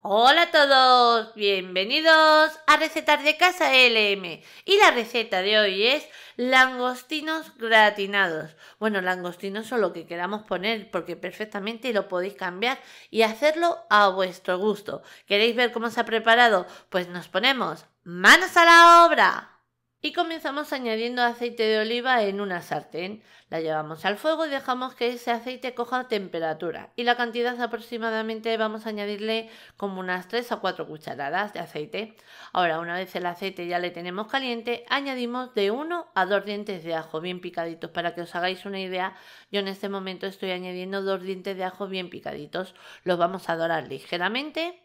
Hola a todos, bienvenidos a Recetas de Casa LM y la receta de hoy es langostinos gratinados. Bueno, langostinos son lo que queramos poner porque perfectamente lo podéis cambiar y hacerlo a vuestro gusto. ¿Queréis ver cómo se ha preparado? Pues nos ponemos manos a la obra. Y comenzamos añadiendo aceite de oliva en una sartén. La llevamos al fuego y dejamos que ese aceite coja temperatura. Y la cantidad aproximadamente vamos a añadirle como unas 3 o 4 cucharadas de aceite. Ahora, una vez el aceite ya le tenemos caliente, añadimos de 1 a 2 dientes de ajo bien picaditos. Para que os hagáis una idea, yo en este momento estoy añadiendo 2 dientes de ajo bien picaditos. Los vamos a dorar ligeramente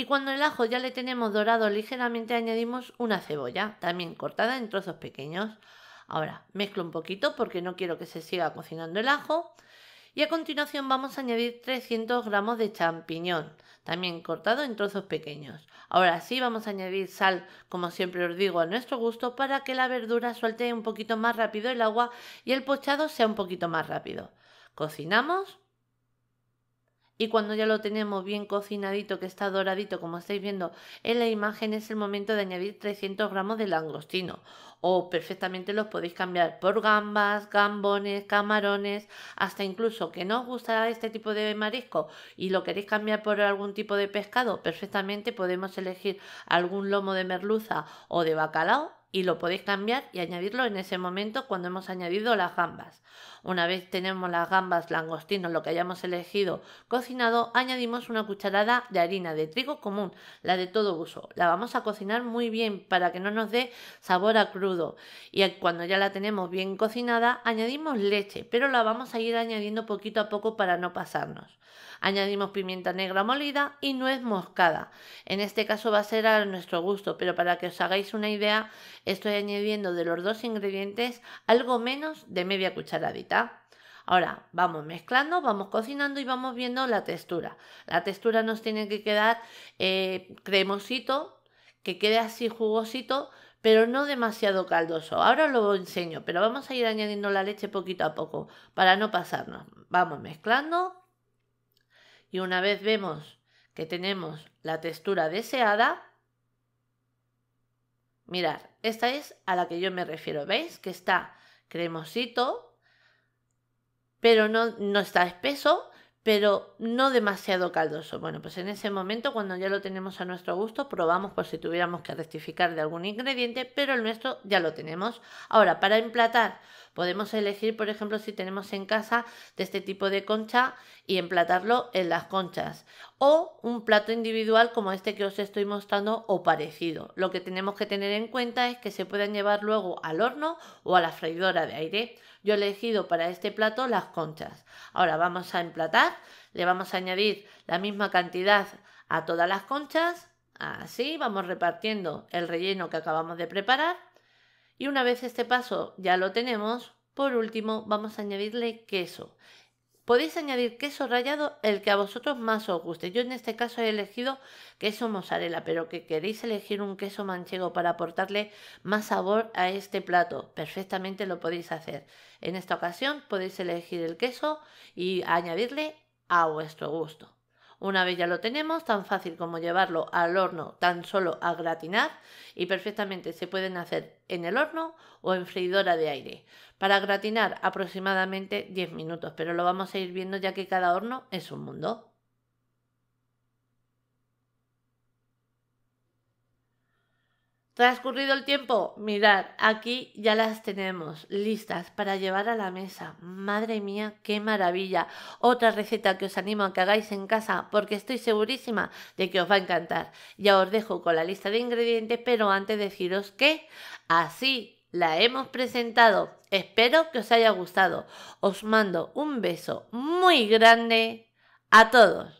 y cuando el ajo ya le tenemos dorado ligeramente, añadimos una cebolla, también cortada en trozos pequeños. Ahora mezclo un poquito porque no quiero que se siga cocinando el ajo. Y a continuación vamos a añadir 300 gramos de champiñón, también cortado en trozos pequeños. Ahora sí vamos a añadir sal, como siempre os digo, a nuestro gusto para que la verdura suelte un poquito más rápido el agua y el pochado sea un poquito más rápido. Cocinamos y cuando ya lo tenemos bien cocinadito, que está doradito, como estáis viendo en la imagen, es el momento de añadir 300 gramos de langostino. O perfectamente los podéis cambiar por gambas, gambones, camarones, hasta incluso que no os gusta este tipo de marisco y lo queréis cambiar por algún tipo de pescado, perfectamente podemos elegir algún lomo de merluza o de bacalao y lo podéis cambiar y añadirlo en ese momento cuando hemos añadido las gambas. Una vez tenemos las gambas, langostinos, lo que hayamos elegido cocinado, añadimos una cucharada de harina de trigo común, la de todo uso. La vamos a cocinar muy bien para que no nos dé sabor a crudo. Y cuando ya la tenemos bien cocinada, añadimos leche, pero la vamos a ir añadiendo poquito a poco para no pasarnos. Añadimos pimienta negra molida y nuez moscada. En este caso va a ser a nuestro gusto, pero para que os hagáis una idea, Estoy añadiendo de los dos ingredientes algo menos de media cucharadita. Ahora vamos mezclando, vamos cocinando y vamos viendo la textura. La textura nos tiene que quedar eh, cremosito, que quede así jugosito, pero no demasiado caldoso. Ahora lo enseño, pero vamos a ir añadiendo la leche poquito a poco para no pasarnos. Vamos mezclando y una vez vemos que tenemos la textura deseada, Mirad, esta es a la que yo me refiero. ¿Veis? Que está cremosito, pero no, no está espeso, pero no demasiado caldoso. Bueno, pues en ese momento, cuando ya lo tenemos a nuestro gusto, probamos por si tuviéramos que rectificar de algún ingrediente, pero el nuestro ya lo tenemos. Ahora, para emplatar Podemos elegir, por ejemplo, si tenemos en casa de este tipo de concha y emplatarlo en las conchas. O un plato individual como este que os estoy mostrando o parecido. Lo que tenemos que tener en cuenta es que se pueden llevar luego al horno o a la freidora de aire. Yo he elegido para este plato las conchas. Ahora vamos a emplatar, le vamos a añadir la misma cantidad a todas las conchas. Así vamos repartiendo el relleno que acabamos de preparar y una vez este paso ya lo tenemos, por último vamos a añadirle queso. Podéis añadir queso rallado el que a vosotros más os guste. Yo en este caso he elegido queso mozzarella, pero que queréis elegir un queso manchego para aportarle más sabor a este plato, perfectamente lo podéis hacer. En esta ocasión podéis elegir el queso y añadirle a vuestro gusto. Una vez ya lo tenemos, tan fácil como llevarlo al horno, tan solo a gratinar y perfectamente se pueden hacer en el horno o en freidora de aire. Para gratinar aproximadamente 10 minutos, pero lo vamos a ir viendo ya que cada horno es un mundo. Transcurrido el tiempo, mirad, aquí ya las tenemos listas para llevar a la mesa. Madre mía, qué maravilla. Otra receta que os animo a que hagáis en casa porque estoy segurísima de que os va a encantar. Ya os dejo con la lista de ingredientes, pero antes deciros que así la hemos presentado. Espero que os haya gustado. Os mando un beso muy grande a todos.